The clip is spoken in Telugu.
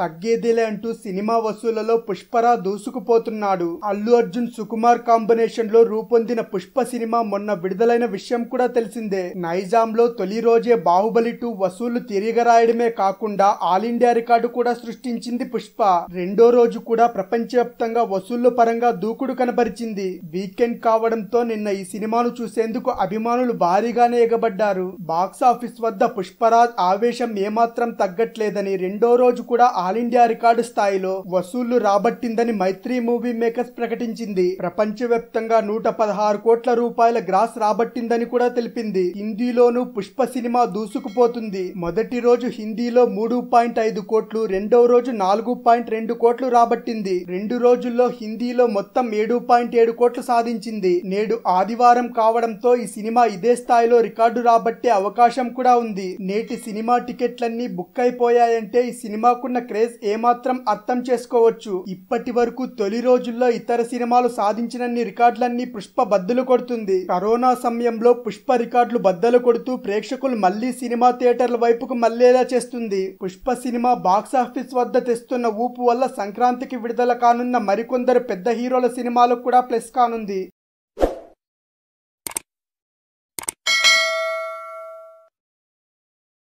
తగ్గేదిలే అంటూ సినిమా వసూలలో పుష్పరా దూసుకుపోతున్నాడు అల్లు అర్జున్ సుకుమార్ కాంబినేషన్ లో రూపొందిన పుష్ప సినిమా మొన్న విడుదలైన విషయం కూడా తెలిసిందే నైజాం లో తొలి రోజే బాహుబలి టూ వసూళ్లు తిరిగరాయడమే కాకుండా ఆల్ ఇండియా రికార్డు కూడా సృష్టించింది పుష్ప రెండో రోజు కూడా ప్రపంచవ్యాప్తంగా వసూళ్ల పరంగా దూకుడు కనబరిచింది వీకెండ్ కావడంతో నిన్న ఈ సినిమాను చూసేందుకు అభిమానులు భారీగానే ఎగబడ్డారు బాక్సాఫీస్ వద్ద పుష్పరాజ్ ఆవేశం ఏమాత్రం తగ్గట్లేదని రెండో రోజు కూడా ఆల్ ఇండియా రికార్డు స్థాయిలో వసూళ్లు రాబట్టిందని మైత్రి మూవీ మేకర్స్ ప్రకటించింది ప్రపంచవ్యాప్తంగా నూట పదహారు కోట్ల రూపాయల గ్రాస్ రాబట్టిందని కూడా తెలిపింది హిందీలోనూ పుష్ప సినిమా దూసుకుపోతుంది మొదటి రోజు హిందీలో మూడు పాయింట్ ఐదు కోట్లు రెండవ రోజు నాలుగు పాయింట్ రెండు కోట్లు రాబట్టింది రెండు రోజుల్లో హిందీలో మొత్తం ఏడు పాయింట్ ఏడు కోట్లు సాధించింది నేడు ఆదివారం కావడంతో ఈ సినిమా ఇదే స్థాయిలో రికార్డు రాబట్టే అవకాశం కూడా ఉంది నేటి సినిమా టికెట్లన్నీ బుక్ అయిపోయాయంటే ఈ సినిమాకున్న క్రేజ్ ఏమాత్రం అర్థం చేసుకోవచ్చు ఇప్పటి వరకు తొలి రోజుల్లో ఇతర సినిమాలు సాధించినన్ని రికార్డులన్నీ పుష్ప బద్దలు కొడుతుంది కరోనా సమయంలో పుష్ప రికార్డులు బద్దలు కొడుతూ ప్రేక్షకులు మళ్లీ సినిమా థియేటర్ల వైపుకు మళ్లేలా చేస్తుంది పుష్ప సినిమా బాక్సాఫీస్ వద్ద తెస్తున్న ఊపు వల్ల సంక్రాంతికి విడుదల కానున్న మరికొందరు పెద్ద హీరోల సినిమాలకు కూడా ప్లస్ కానుంది